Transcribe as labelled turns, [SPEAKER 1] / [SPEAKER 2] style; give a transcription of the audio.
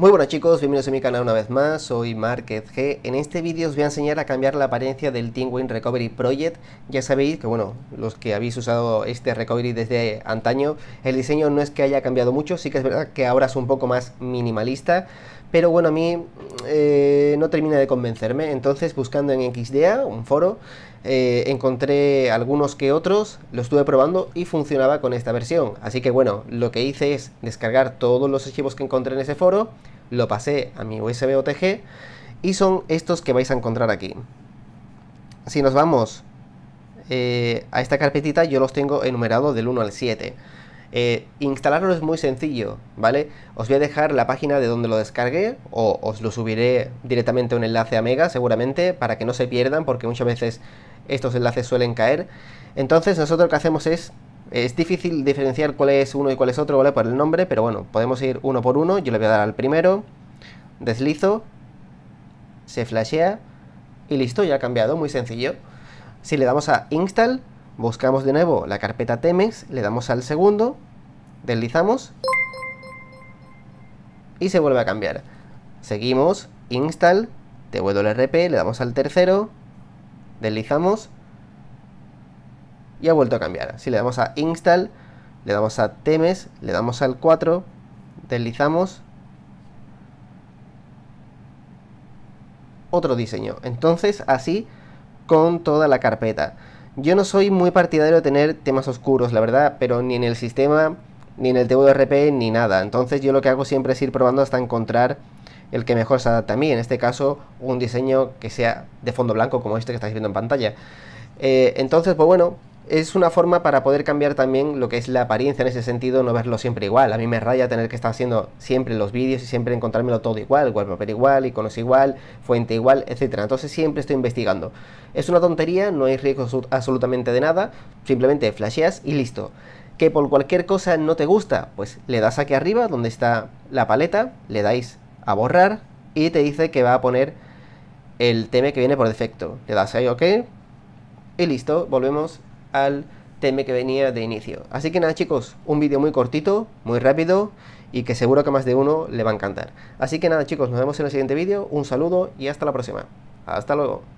[SPEAKER 1] Muy buenas chicos, bienvenidos a mi canal una vez más, soy Market G. En este vídeo os voy a enseñar a cambiar la apariencia del Win Recovery Project. Ya sabéis que, bueno, los que habéis usado este Recovery desde antaño, el diseño no es que haya cambiado mucho, sí que es verdad que ahora es un poco más minimalista, pero bueno, a mí eh, no termina de convencerme. Entonces, buscando en XDA, un foro, eh, encontré algunos que otros, lo estuve probando y funcionaba con esta versión. Así que bueno, lo que hice es descargar todos los archivos que encontré en ese foro, lo pasé a mi USB OTG y son estos que vais a encontrar aquí. Si nos vamos eh, a esta carpetita, yo los tengo enumerados del 1 al 7. Eh, instalarlo es muy sencillo, ¿vale? Os voy a dejar la página de donde lo descargué o os lo subiré directamente un enlace a Mega seguramente para que no se pierdan porque muchas veces estos enlaces suelen caer. Entonces nosotros lo que hacemos es es difícil diferenciar cuál es uno y cuál es otro, ¿vale? Por el nombre, pero bueno, podemos ir uno por uno. Yo le voy a dar al primero, deslizo, se flashea y listo, ya ha cambiado, muy sencillo. Si le damos a install, buscamos de nuevo la carpeta temex, le damos al segundo, deslizamos y se vuelve a cambiar. Seguimos, install, RP, le damos al tercero, deslizamos y ha vuelto a cambiar. Si le damos a install, le damos a temes, le damos al 4, deslizamos, otro diseño. Entonces así con toda la carpeta. Yo no soy muy partidario de tener temas oscuros, la verdad, pero ni en el sistema, ni en el TWRP, ni nada. Entonces yo lo que hago siempre es ir probando hasta encontrar el que mejor se adapta a mí. En este caso, un diseño que sea de fondo blanco como este que estáis viendo en pantalla. Eh, entonces, pues bueno, es una forma para poder cambiar también lo que es la apariencia en ese sentido, no verlo siempre igual. A mí me raya tener que estar haciendo siempre los vídeos y siempre encontrármelo todo igual, papel igual, iconos igual, fuente igual, etcétera. Entonces siempre estoy investigando. Es una tontería, no hay riesgo absolutamente de nada, simplemente flasheas y listo. Que por cualquier cosa no te gusta, pues le das aquí arriba donde está la paleta, le dais a borrar y te dice que va a poner el tema que viene por defecto. Le das ahí OK y listo, volvemos al tema que venía de inicio. Así que nada chicos, un vídeo muy cortito, muy rápido y que seguro que más de uno le va a encantar. Así que nada chicos, nos vemos en el siguiente vídeo, un saludo y hasta la próxima. Hasta luego.